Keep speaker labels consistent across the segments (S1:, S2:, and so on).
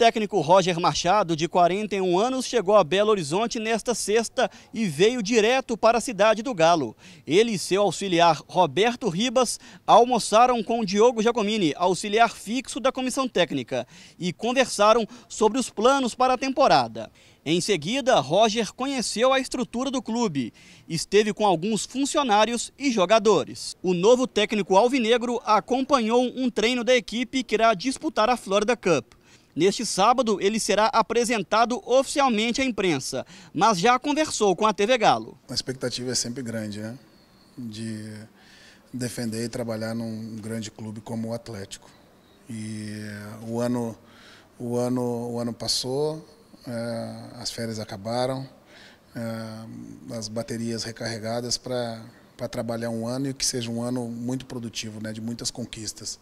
S1: técnico Roger Machado, de 41 anos, chegou a Belo Horizonte nesta sexta e veio direto para a cidade do Galo. Ele e seu auxiliar Roberto Ribas almoçaram com Diogo Giacomini, auxiliar fixo da comissão técnica, e conversaram sobre os planos para a temporada. Em seguida, Roger conheceu a estrutura do clube, esteve com alguns funcionários e jogadores. O novo técnico alvinegro acompanhou um treino da equipe que irá disputar a Florida Cup. Neste sábado, ele será apresentado oficialmente à imprensa, mas já conversou com a TV Galo. A expectativa é sempre grande,
S2: né? De defender e trabalhar num grande clube como o Atlético. E eh, o ano, o ano, o ano passou, eh, as férias acabaram, eh, as baterias recarregadas para trabalhar um ano e que seja um ano muito produtivo, né? De muitas conquistas.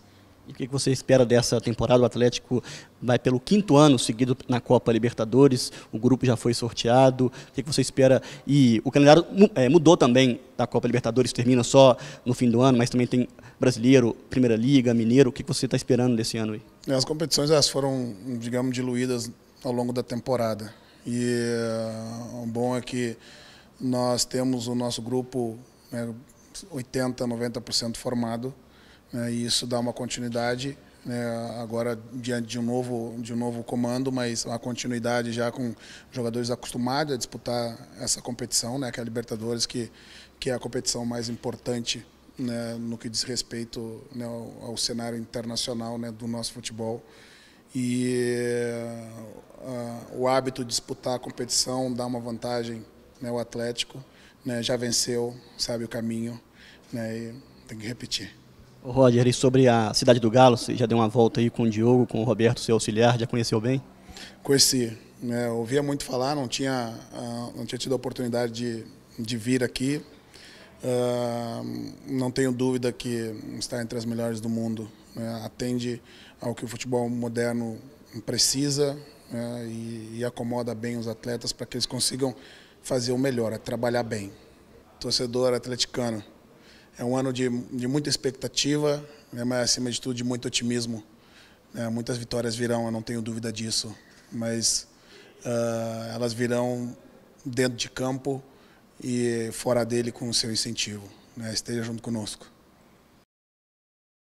S1: E o que você espera dessa temporada? O Atlético vai pelo quinto ano seguido na Copa Libertadores, o grupo já foi sorteado. O que você espera? E o calendário é, mudou também da Copa Libertadores, termina só no fim do ano, mas também tem Brasileiro, Primeira Liga, Mineiro. O que você está esperando desse ano aí?
S2: É, as competições elas foram, digamos, diluídas ao longo da temporada. E eh, o bom é que nós temos o nosso grupo né, 80%, 90% formado né, e isso dá uma continuidade né, agora diante de um novo de um novo comando, mas uma continuidade já com jogadores acostumados a disputar essa competição, né, que é a Libertadores, que que é a competição mais importante né, no que diz respeito né, ao, ao, cenário internacional né, do nosso futebol. E eh, o hábito de disputar a competição dá uma vantagem né, ao Atlético. Né, já venceu, sabe o caminho, né, e tem que repetir. Roger,
S1: e sobre a cidade do Galo, você já deu uma volta aí com o Diogo, com o Roberto, seu auxiliar, já conheceu bem?
S2: Conheci. É, ouvia muito falar, não tinha, ah, não tinha tido a oportunidade de, de vir aqui. Uh, não tenho dúvida que está entre as melhores do mundo. Né? Atende ao que o futebol moderno precisa né? e, e, acomoda bem os atletas para que eles consigam fazer o melhor, é trabalhar bem. Torcedor atleticano, é um ano de, de muita expectativa, né, mas acima de tudo de muito otimismo. Né, muitas vitórias virão, eu não tenho dúvida disso, mas uh, elas virão dentro de campo e fora dele com o seu incentivo. Né, esteja junto conosco.